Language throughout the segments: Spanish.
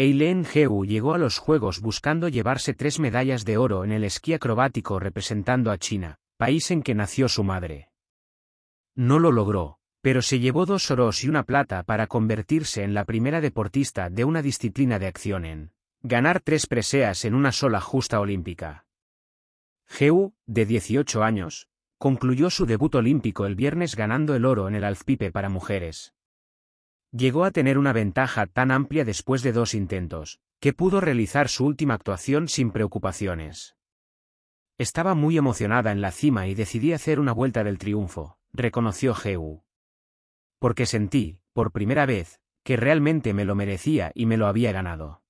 Eileen Heu llegó a los Juegos buscando llevarse tres medallas de oro en el esquí acrobático representando a China, país en que nació su madre. No lo logró, pero se llevó dos oros y una plata para convertirse en la primera deportista de una disciplina de acción en ganar tres preseas en una sola justa olímpica. Heu, de 18 años, concluyó su debut olímpico el viernes ganando el oro en el alzpipe para mujeres, Llegó a tener una ventaja tan amplia después de dos intentos, que pudo realizar su última actuación sin preocupaciones. Estaba muy emocionada en la cima y decidí hacer una vuelta del triunfo, reconoció Geu. Porque sentí, por primera vez, que realmente me lo merecía y me lo había ganado.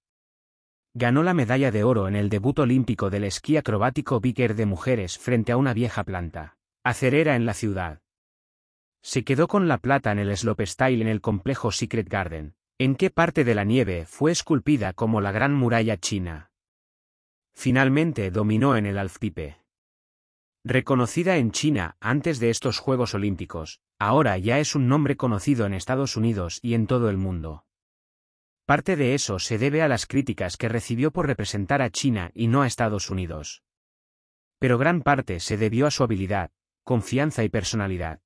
Ganó la medalla de oro en el debut olímpico del esquí acrobático Biker de mujeres frente a una vieja planta, acerera en la ciudad, se quedó con la plata en el Slopestyle en el complejo Secret Garden, en qué parte de la nieve fue esculpida como la Gran Muralla China. Finalmente dominó en el Alftipe. Reconocida en China antes de estos Juegos Olímpicos, ahora ya es un nombre conocido en Estados Unidos y en todo el mundo. Parte de eso se debe a las críticas que recibió por representar a China y no a Estados Unidos. Pero gran parte se debió a su habilidad, confianza y personalidad.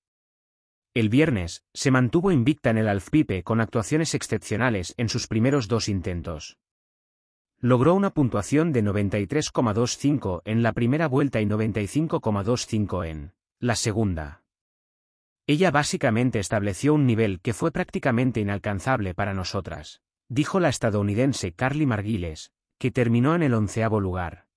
El viernes, se mantuvo invicta en el Alzpipe con actuaciones excepcionales en sus primeros dos intentos. Logró una puntuación de 93,25 en la primera vuelta y 95,25 en la segunda. Ella básicamente estableció un nivel que fue prácticamente inalcanzable para nosotras, dijo la estadounidense Carly Marguiles, que terminó en el onceavo lugar.